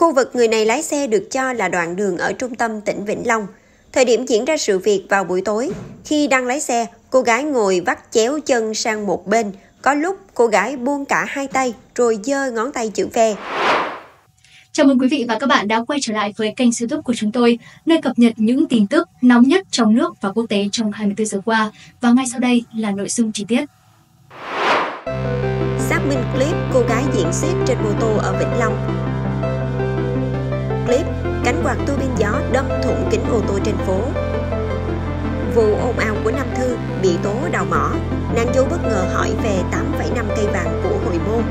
Khu vực người này lái xe được cho là đoạn đường ở trung tâm tỉnh Vĩnh Long. Thời điểm diễn ra sự việc vào buổi tối, khi đang lái xe, cô gái ngồi vắt chéo chân sang một bên. Có lúc cô gái buông cả hai tay rồi giơ ngón tay chữ V. Chào mừng quý vị và các bạn đã quay trở lại với kênh youtube của chúng tôi, nơi cập nhật những tin tức nóng nhất trong nước và quốc tế trong 24 giờ qua. Và ngay sau đây là nội dung chi tiết. Xác minh clip cô gái diễn xếp trên mô tô ở Vĩnh Long clip cánh quạt tua bin gió đâm thủng kính ô tô trên phố vụ ồn ào của Nam Thư bị tố đào mỏ nàng dâu bất ngờ hỏi về 8,5 cây vàng của hội môn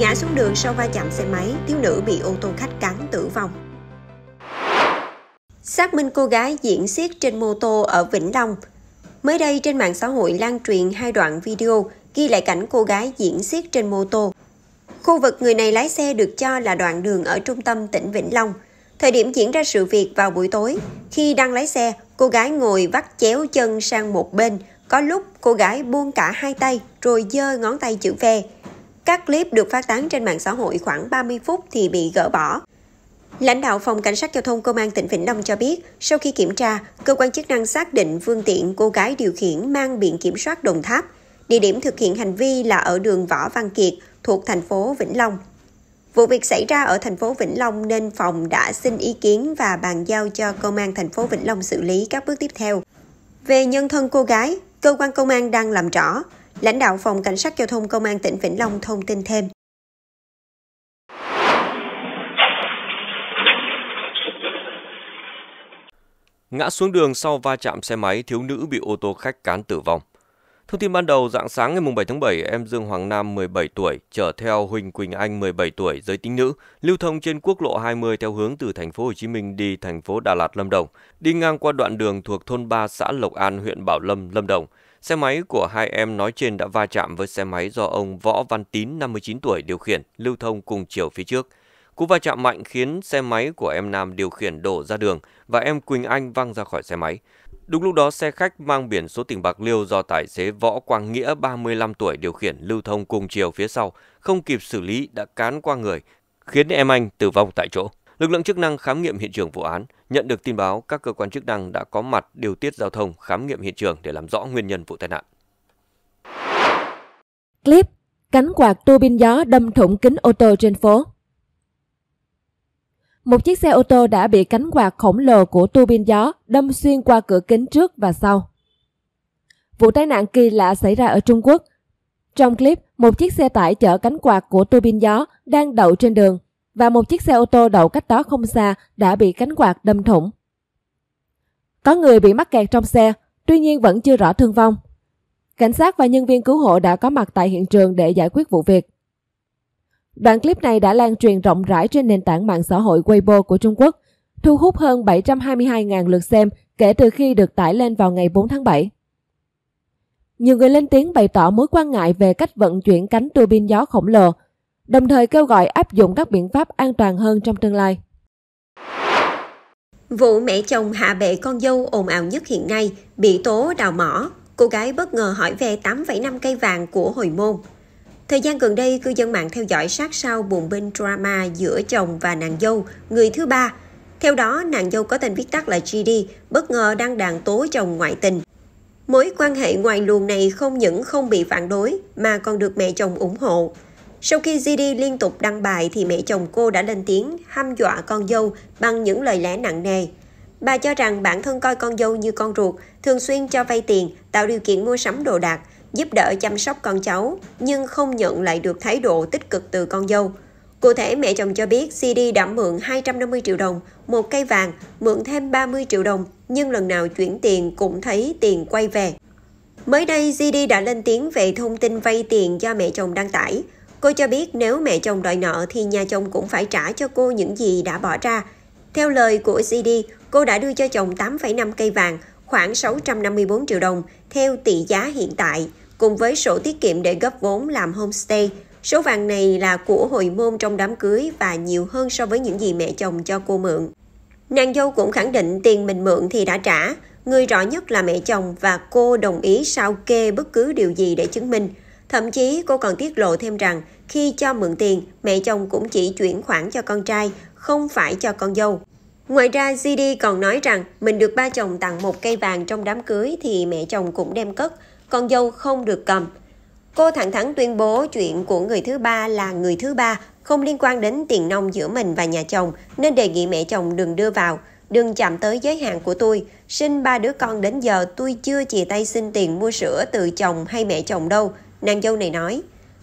ngã xuống đường sau va chạm xe máy thiếu nữ bị ô tô khách cán tử vong xác minh cô gái diễn xiết trên mô tô ở Vĩnh Long Mới đây trên mạng xã hội lan truyền hai đoạn video ghi lại cảnh cô gái diễn xiết trên mô tô Khu vực người này lái xe được cho là đoạn đường ở trung tâm tỉnh Vĩnh Long. Thời điểm diễn ra sự việc vào buổi tối, khi đang lái xe, cô gái ngồi vắt chéo chân sang một bên, có lúc cô gái buông cả hai tay rồi dơ ngón tay chữ V. Các clip được phát tán trên mạng xã hội khoảng 30 phút thì bị gỡ bỏ. Lãnh đạo phòng cảnh sát giao thông công an tỉnh Vĩnh Long cho biết, sau khi kiểm tra, cơ quan chức năng xác định phương tiện cô gái điều khiển mang biển kiểm soát Đồng Tháp. Địa điểm thực hiện hành vi là ở đường Võ Văn Kiệt, thuộc thành phố Vĩnh Long. Vụ việc xảy ra ở thành phố Vĩnh Long nên phòng đã xin ý kiến và bàn giao cho công an thành phố Vĩnh Long xử lý các bước tiếp theo. Về nhân thân cô gái, cơ quan công an đang làm rõ. Lãnh đạo phòng cảnh sát giao thông công an tỉnh Vĩnh Long thông tin thêm. Ngã xuống đường sau va chạm xe máy, thiếu nữ bị ô tô khách cán tử vong. Thông tin ban đầu, dạng sáng ngày 7 tháng 7, em Dương Hoàng Nam 17 tuổi chở theo Huỳnh Quỳnh Anh 17 tuổi giới tính nữ, lưu thông trên quốc lộ 20 theo hướng từ thành phố Hồ Chí Minh đi thành phố Đà Lạt Lâm Đồng, đi ngang qua đoạn đường thuộc thôn 3 xã Lộc An, huyện Bảo Lâm, Lâm Đồng. Xe máy của hai em nói trên đã va chạm với xe máy do ông Võ Văn Tín 59 tuổi điều khiển, lưu thông cùng chiều phía trước. Cú va chạm mạnh khiến xe máy của em Nam điều khiển đổ ra đường và em Quỳnh Anh văng ra khỏi xe máy. Đúng lúc đó xe khách mang biển số tỉnh Bạc Liêu do tài xế Võ Quang Nghĩa 35 tuổi điều khiển lưu thông cùng chiều phía sau, không kịp xử lý đã cán qua người, khiến em anh tử vong tại chỗ. Lực lượng chức năng khám nghiệm hiện trường vụ án, nhận được tin báo các cơ quan chức năng đã có mặt điều tiết giao thông khám nghiệm hiện trường để làm rõ nguyên nhân vụ tai nạn. Clip Cánh quạt tua bin gió đâm thủng kính ô tô trên phố một chiếc xe ô tô đã bị cánh quạt khổng lồ của tua bin gió đâm xuyên qua cửa kính trước và sau. Vụ tai nạn kỳ lạ xảy ra ở Trung Quốc. Trong clip, một chiếc xe tải chở cánh quạt của tua bin gió đang đậu trên đường và một chiếc xe ô tô đậu cách đó không xa đã bị cánh quạt đâm thủng. Có người bị mắc kẹt trong xe, tuy nhiên vẫn chưa rõ thương vong. Cảnh sát và nhân viên cứu hộ đã có mặt tại hiện trường để giải quyết vụ việc. Đoạn clip này đã lan truyền rộng rãi trên nền tảng mạng xã hội Weibo của Trung Quốc, thu hút hơn 722.000 lượt xem kể từ khi được tải lên vào ngày 4 tháng 7. Nhiều người lên tiếng bày tỏ mối quan ngại về cách vận chuyển cánh tua bin gió khổng lồ, đồng thời kêu gọi áp dụng các biện pháp an toàn hơn trong tương lai. Vụ mẹ chồng hạ bệ con dâu ồn ào nhất hiện nay, bị tố đào mỏ, cô gái bất ngờ hỏi về 8,5 cây vàng của hồi môn. Thời gian gần đây, cư dân mạng theo dõi sát sao bùng binh drama giữa chồng và nàng dâu, người thứ ba. Theo đó, nàng dâu có tên viết tắt là GD, bất ngờ đang đàn tố chồng ngoại tình. Mối quan hệ ngoài luồng này không những không bị phản đối mà còn được mẹ chồng ủng hộ. Sau khi GD liên tục đăng bài thì mẹ chồng cô đã lên tiếng hăm dọa con dâu bằng những lời lẽ nặng nề. Bà cho rằng bản thân coi con dâu như con ruột, thường xuyên cho vay tiền, tạo điều kiện mua sắm đồ đạc – giúp đỡ chăm sóc con cháu, nhưng không nhận lại được thái độ tích cực từ con dâu. Cụ thể, mẹ chồng cho biết CD đã mượn 250 triệu đồng, một cây vàng, mượn thêm 30 triệu đồng, nhưng lần nào chuyển tiền cũng thấy tiền quay về. Mới đây, GD đã lên tiếng về thông tin vay tiền do mẹ chồng đăng tải. Cô cho biết nếu mẹ chồng đòi nợ thì nhà chồng cũng phải trả cho cô những gì đã bỏ ra. Theo lời của GD, cô đã đưa cho chồng 8,5 cây vàng, khoảng 654 triệu đồng, theo tỷ giá hiện tại cùng với sổ tiết kiệm để góp vốn làm homestay. Số vàng này là của hồi môn trong đám cưới và nhiều hơn so với những gì mẹ chồng cho cô mượn. Nàng dâu cũng khẳng định tiền mình mượn thì đã trả, người rõ nhất là mẹ chồng và cô đồng ý sao kê bất cứ điều gì để chứng minh. Thậm chí cô còn tiết lộ thêm rằng khi cho mượn tiền, mẹ chồng cũng chỉ chuyển khoản cho con trai, không phải cho con dâu. Ngoài ra, GD còn nói rằng mình được ba chồng tặng một cây vàng trong đám cưới thì mẹ chồng cũng đem cất con dâu không được cầm. Cô thẳng thắn tuyên bố chuyện của người thứ ba là người thứ ba, không liên quan đến tiền nông giữa mình và nhà chồng, nên đề nghị mẹ chồng đừng đưa vào, đừng chạm tới giới hạn của tôi. Sinh ba đứa con đến giờ tôi chưa chìa tay xin tiền mua sữa từ chồng hay mẹ chồng đâu, nàng dâu này nói.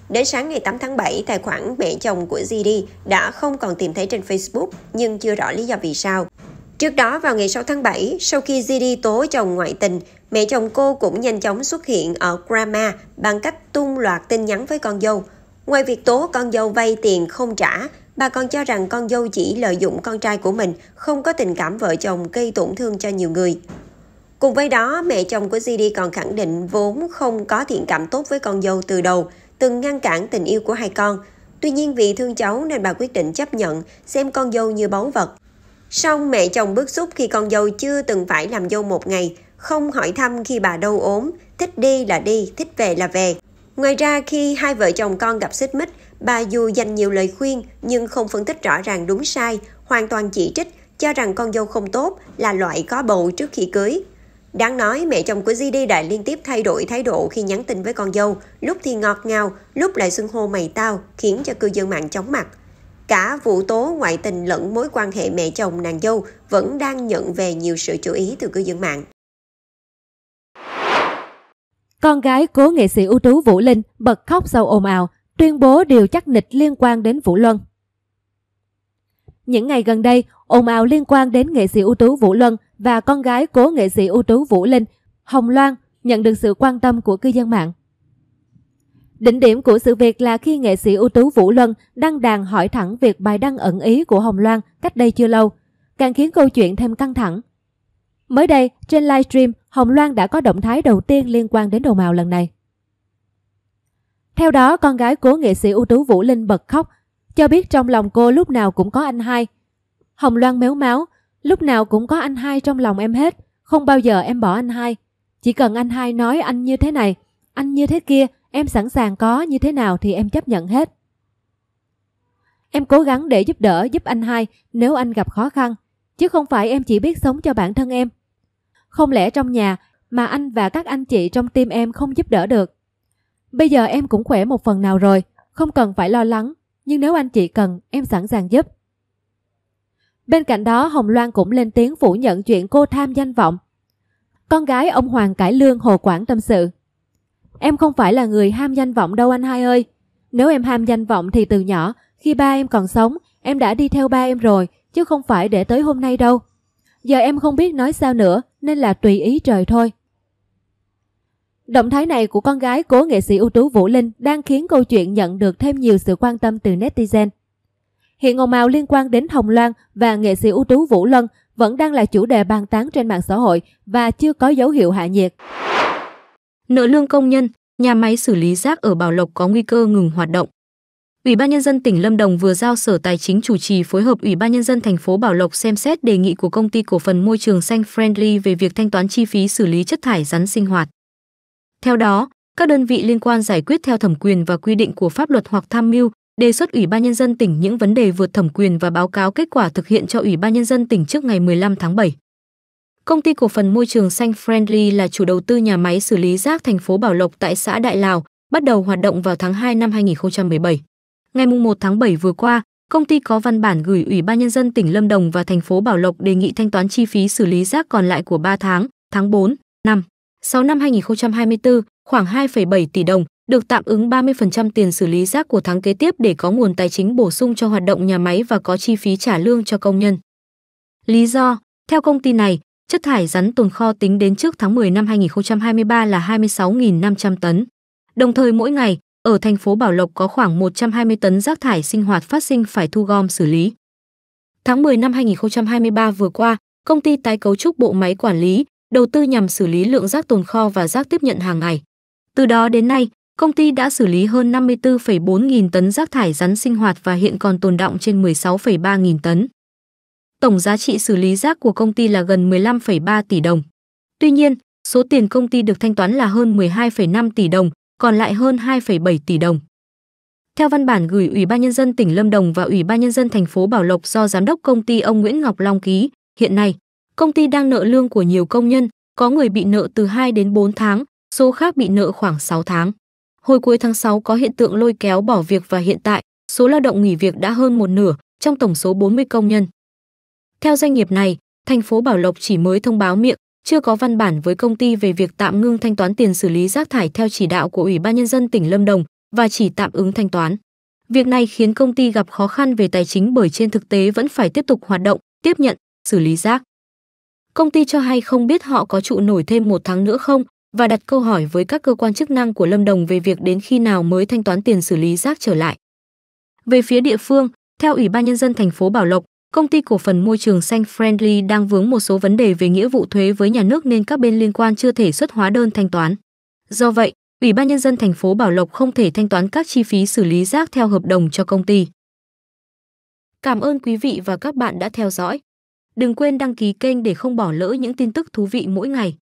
Đến sáng ngày 8 tháng 7, tài khoản mẹ chồng của GD đã không còn tìm thấy trên Facebook nhưng chưa rõ lý do vì sao. Trước đó vào ngày 6 tháng 7, sau khi Zidi tố chồng ngoại tình, mẹ chồng cô cũng nhanh chóng xuất hiện ở Grama bằng cách tung loạt tin nhắn với con dâu. Ngoài việc tố con dâu vay tiền không trả, bà còn cho rằng con dâu chỉ lợi dụng con trai của mình, không có tình cảm vợ chồng gây tổn thương cho nhiều người. Cùng với đó, mẹ chồng của Zidi còn khẳng định vốn không có thiện cảm tốt với con dâu từ đầu, từng ngăn cản tình yêu của hai con. Tuy nhiên vì thương cháu nên bà quyết định chấp nhận, xem con dâu như báu vật. Song mẹ chồng bức xúc khi con dâu chưa từng phải làm dâu một ngày, không hỏi thăm khi bà đau ốm, thích đi là đi, thích về là về. Ngoài ra khi hai vợ chồng con gặp xích mích, bà dù dành nhiều lời khuyên nhưng không phân tích rõ ràng đúng sai, hoàn toàn chỉ trích, cho rằng con dâu không tốt là loại có bầu trước khi cưới. Đáng nói, mẹ chồng của GD đã liên tiếp thay đổi thái độ khi nhắn tin với con dâu, lúc thì ngọt ngào, lúc lại xưng hô mày tao, khiến cho cư dân mạng chóng mặt. Cả vụ tố ngoại tình lẫn mối quan hệ mẹ chồng nàng dâu vẫn đang nhận về nhiều sự chú ý từ cư dân mạng. Con gái cố nghệ sĩ ưu tú Vũ Linh bật khóc sau ồn ào, tuyên bố điều chắc nịch liên quan đến Vũ Luân. Những ngày gần đây, ồn ào liên quan đến nghệ sĩ ưu tú Vũ Luân và con gái cố nghệ sĩ ưu tú Vũ Linh, Hồng Loan nhận được sự quan tâm của cư dân mạng. Đỉnh điểm của sự việc là khi nghệ sĩ ưu tú Vũ Luân đăng đàn hỏi thẳng việc bài đăng ẩn ý của Hồng Loan cách đây chưa lâu, càng khiến câu chuyện thêm căng thẳng. Mới đây, trên livestream, Hồng Loan đã có động thái đầu tiên liên quan đến đồ màu lần này. Theo đó, con gái cố nghệ sĩ ưu tú Vũ Linh bật khóc, cho biết trong lòng cô lúc nào cũng có anh hai. Hồng Loan méo máu, lúc nào cũng có anh hai trong lòng em hết, không bao giờ em bỏ anh hai. Chỉ cần anh hai nói anh như thế này, anh như thế kia, Em sẵn sàng có như thế nào thì em chấp nhận hết. Em cố gắng để giúp đỡ, giúp anh hai nếu anh gặp khó khăn, chứ không phải em chỉ biết sống cho bản thân em. Không lẽ trong nhà mà anh và các anh chị trong tim em không giúp đỡ được? Bây giờ em cũng khỏe một phần nào rồi, không cần phải lo lắng, nhưng nếu anh chị cần, em sẵn sàng giúp. Bên cạnh đó, Hồng Loan cũng lên tiếng phủ nhận chuyện cô tham danh vọng. Con gái ông Hoàng Cải Lương hồ Quảng tâm sự. Em không phải là người ham danh vọng đâu anh hai ơi. Nếu em ham danh vọng thì từ nhỏ, khi ba em còn sống, em đã đi theo ba em rồi, chứ không phải để tới hôm nay đâu. Giờ em không biết nói sao nữa, nên là tùy ý trời thôi. Động thái này của con gái cố nghệ sĩ ưu tú Vũ Linh đang khiến câu chuyện nhận được thêm nhiều sự quan tâm từ netizen. Hiện ồn ào liên quan đến Hồng Loan và nghệ sĩ ưu tú Vũ Lân vẫn đang là chủ đề bàn tán trên mạng xã hội và chưa có dấu hiệu hạ nhiệt nợ lương công nhân, nhà máy xử lý rác ở Bảo Lộc có nguy cơ ngừng hoạt động. Ủy ban nhân dân tỉnh Lâm Đồng vừa giao Sở Tài chính chủ trì phối hợp Ủy ban nhân dân thành phố Bảo Lộc xem xét đề nghị của công ty cổ phần môi trường xanh Friendly về việc thanh toán chi phí xử lý chất thải rắn sinh hoạt. Theo đó, các đơn vị liên quan giải quyết theo thẩm quyền và quy định của pháp luật hoặc tham mưu, đề xuất Ủy ban nhân dân tỉnh những vấn đề vượt thẩm quyền và báo cáo kết quả thực hiện cho Ủy ban nhân dân tỉnh trước ngày 15 tháng 7. Công ty cổ phần môi trường xanh Friendly là chủ đầu tư nhà máy xử lý rác thành phố Bảo Lộc tại xã Đại Lào, bắt đầu hoạt động vào tháng 2 năm 2017. Ngày 1 tháng 7 vừa qua, công ty có văn bản gửi Ủy ban Nhân dân tỉnh Lâm Đồng và thành phố Bảo Lộc đề nghị thanh toán chi phí xử lý rác còn lại của 3 tháng, tháng 4, 5, 6 năm 2024, khoảng 2,7 tỷ đồng, được tạm ứng 30% tiền xử lý rác của tháng kế tiếp để có nguồn tài chính bổ sung cho hoạt động nhà máy và có chi phí trả lương cho công nhân. Lý do, theo công ty này, chất thải rắn tồn kho tính đến trước tháng 10 năm 2023 là 26.500 tấn. Đồng thời mỗi ngày, ở thành phố Bảo Lộc có khoảng 120 tấn rác thải sinh hoạt phát sinh phải thu gom xử lý. Tháng 10 năm 2023 vừa qua, công ty tái cấu trúc bộ máy quản lý, đầu tư nhằm xử lý lượng rác tồn kho và rác tiếp nhận hàng ngày. Từ đó đến nay, công ty đã xử lý hơn 54,4 nghìn tấn rác thải rắn sinh hoạt và hiện còn tồn động trên 16,3 nghìn tấn. Tổng giá trị xử lý rác của công ty là gần 15,3 tỷ đồng. Tuy nhiên, số tiền công ty được thanh toán là hơn 12,5 tỷ đồng, còn lại hơn 2,7 tỷ đồng. Theo văn bản gửi Ủy ban nhân dân tỉnh Lâm Đồng và Ủy ban nhân dân thành phố Bảo Lộc do giám đốc công ty ông Nguyễn Ngọc Long ký, hiện nay, công ty đang nợ lương của nhiều công nhân, có người bị nợ từ 2 đến 4 tháng, số khác bị nợ khoảng 6 tháng. Hồi cuối tháng 6 có hiện tượng lôi kéo bỏ việc và hiện tại, số lao động nghỉ việc đã hơn một nửa trong tổng số 40 công nhân. Theo doanh nghiệp này, thành phố Bảo Lộc chỉ mới thông báo miệng, chưa có văn bản với công ty về việc tạm ngưng thanh toán tiền xử lý rác thải theo chỉ đạo của Ủy ban nhân dân tỉnh Lâm Đồng và chỉ tạm ứng thanh toán. Việc này khiến công ty gặp khó khăn về tài chính bởi trên thực tế vẫn phải tiếp tục hoạt động, tiếp nhận, xử lý rác. Công ty cho hay không biết họ có trụ nổi thêm một tháng nữa không và đặt câu hỏi với các cơ quan chức năng của Lâm Đồng về việc đến khi nào mới thanh toán tiền xử lý rác trở lại. Về phía địa phương, theo Ủy ban nhân dân thành phố Bảo Lộc, Công ty cổ phần môi trường xanh Friendly đang vướng một số vấn đề về nghĩa vụ thuế với nhà nước nên các bên liên quan chưa thể xuất hóa đơn thanh toán. Do vậy, Ủy ban nhân dân thành phố Bảo Lộc không thể thanh toán các chi phí xử lý rác theo hợp đồng cho công ty. Cảm ơn quý vị và các bạn đã theo dõi. Đừng quên đăng ký kênh để không bỏ lỡ những tin tức thú vị mỗi ngày.